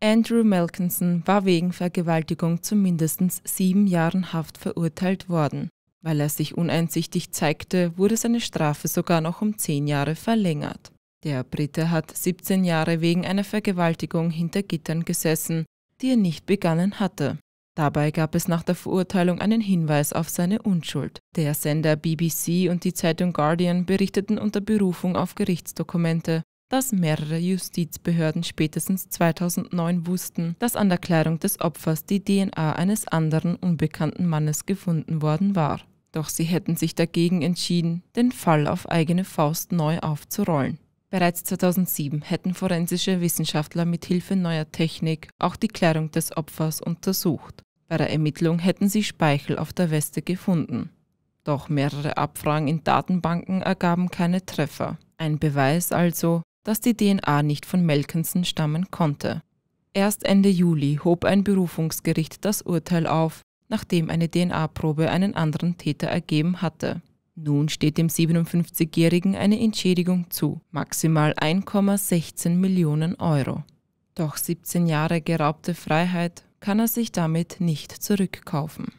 Andrew Malkinson war wegen Vergewaltigung zu mindestens sieben Jahren Haft verurteilt worden. Weil er sich uneinsichtig zeigte, wurde seine Strafe sogar noch um zehn Jahre verlängert. Der Brite hat 17 Jahre wegen einer Vergewaltigung hinter Gittern gesessen, die er nicht begangen hatte. Dabei gab es nach der Verurteilung einen Hinweis auf seine Unschuld. Der Sender BBC und die Zeitung Guardian berichteten unter Berufung auf Gerichtsdokumente, dass mehrere Justizbehörden spätestens 2009 wussten, dass an der Kleidung des Opfers die DNA eines anderen unbekannten Mannes gefunden worden war. Doch sie hätten sich dagegen entschieden, den Fall auf eigene Faust neu aufzurollen. Bereits 2007 hätten forensische Wissenschaftler mit Hilfe neuer Technik auch die Kleidung des Opfers untersucht. Bei der Ermittlung hätten sie Speichel auf der Weste gefunden. Doch mehrere Abfragen in Datenbanken ergaben keine Treffer. Ein Beweis also, dass die DNA nicht von Melkinson stammen konnte. Erst Ende Juli hob ein Berufungsgericht das Urteil auf, nachdem eine DNA-Probe einen anderen Täter ergeben hatte. Nun steht dem 57-Jährigen eine Entschädigung zu, maximal 1,16 Millionen Euro. Doch 17 Jahre geraubte Freiheit kann er sich damit nicht zurückkaufen.